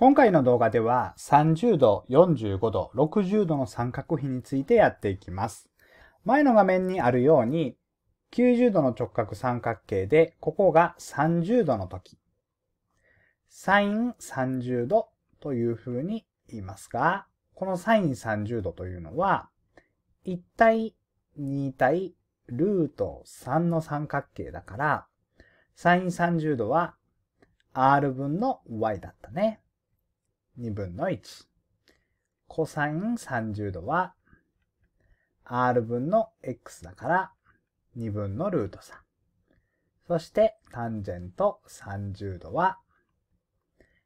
今回の動画では30度、45度、60度の三角比についてやっていきます。前の画面にあるように90度の直角三角形でここが30度の時、サイン30度という風に言いますが、このサイン30度というのは1対2対ルート3の三角形だから、サイン30度は r 分の y だったね。2分の1。コサイン30度は r 分の x だから2分のルート3。そしてタンジェント30度は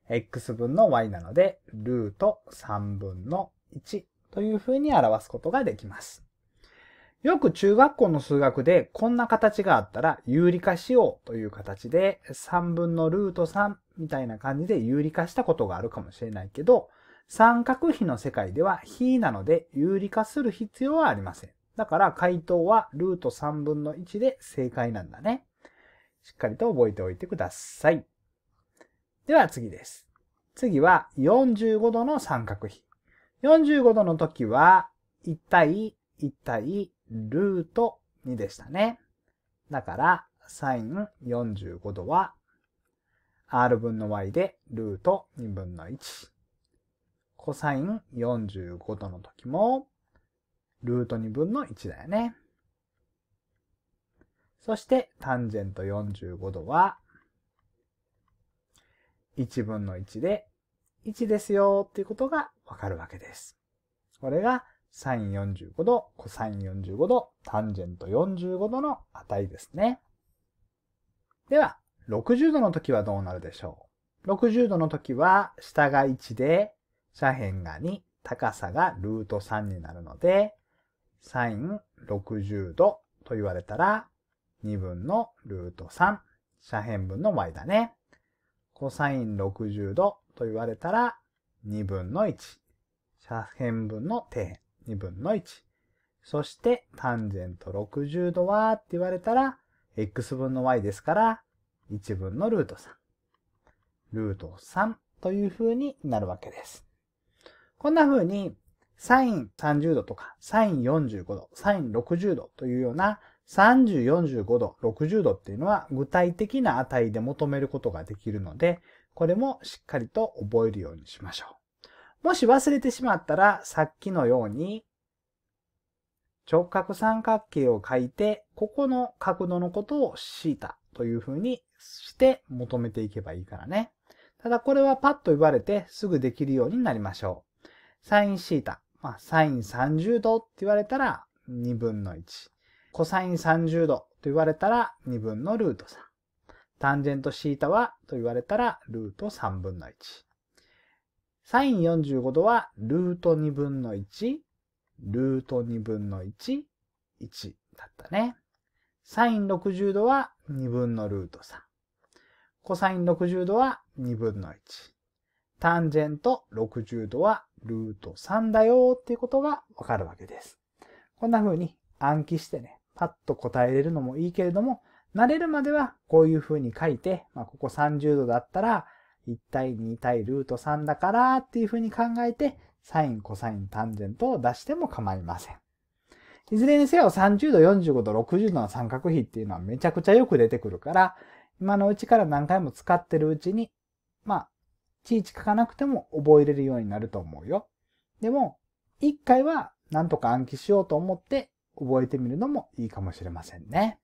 x 分の y なのでルート3分の1というふうに表すことができます。よく中学校の数学でこんな形があったら有理化しようという形で3分のルート3みたいな感じで有理化したことがあるかもしれないけど三角比の世界では比なので有理化する必要はありません。だから回答はルート3分の1で正解なんだね。しっかりと覚えておいてください。では次です。次は45度の三角比。45度の時は1対1対ルート2でしたね。だから、サイン45度は、r 分の y でルート2分の1。コサイン45度の時も、ルート2分の1だよね。そして、タンジェント45度は、1分の1で、1ですよっていうことがわかるわけです。これがサイン45度、コサイン45度、タンジェント45度の値ですね。では、60度の時はどうなるでしょう ?60 度の時は、下が1で、斜辺が2、高さがルート3になるので、サイン60度と言われたら、2分のルート3、斜辺分の y だね。コサイン60度と言われたら、2分の1、斜辺分の底辺。2分の1。そして、タンジェント60度はって言われたら、x 分の y ですから、1分のルート3。ルート3という風になるわけです。こんな風に、サイン30度とか、サイン45度、サイン60度というような30、45度、60度っていうのは具体的な値で求めることができるので、これもしっかりと覚えるようにしましょう。もし忘れてしまったら、さっきのように、直角三角形を書いて、ここの角度のことを θ というふうにして求めていけばいいからね。ただこれはパッと言われてすぐできるようになりましょう。サイン θ、まあ、サイン30度って言われたら2分の1。コサイン30度と言われたら2分のルート3。タンジェント θ はと言われたらルート3分の1。サイン45度はルート2分の1、ルート2分の1、1だったね。サイン60度は2分のルート3。コサイン60度は2分の1。タンジェント60度はルート3だよっていうことがわかるわけです。こんな風に暗記してね、パッと答えれるのもいいけれども、慣れるまではこういう風に書いて、まあ、ここ30度だったら、1対2対ルート3だからっていうふうに考えて、サイン、コサイン、タンジェントを出しても構いません。いずれにせよ30度、45度、60度の三角比っていうのはめちゃくちゃよく出てくるから、今のうちから何回も使ってるうちに、まあ、ちいち書かなくても覚えれるようになると思うよ。でも、1回は何とか暗記しようと思って覚えてみるのもいいかもしれませんね。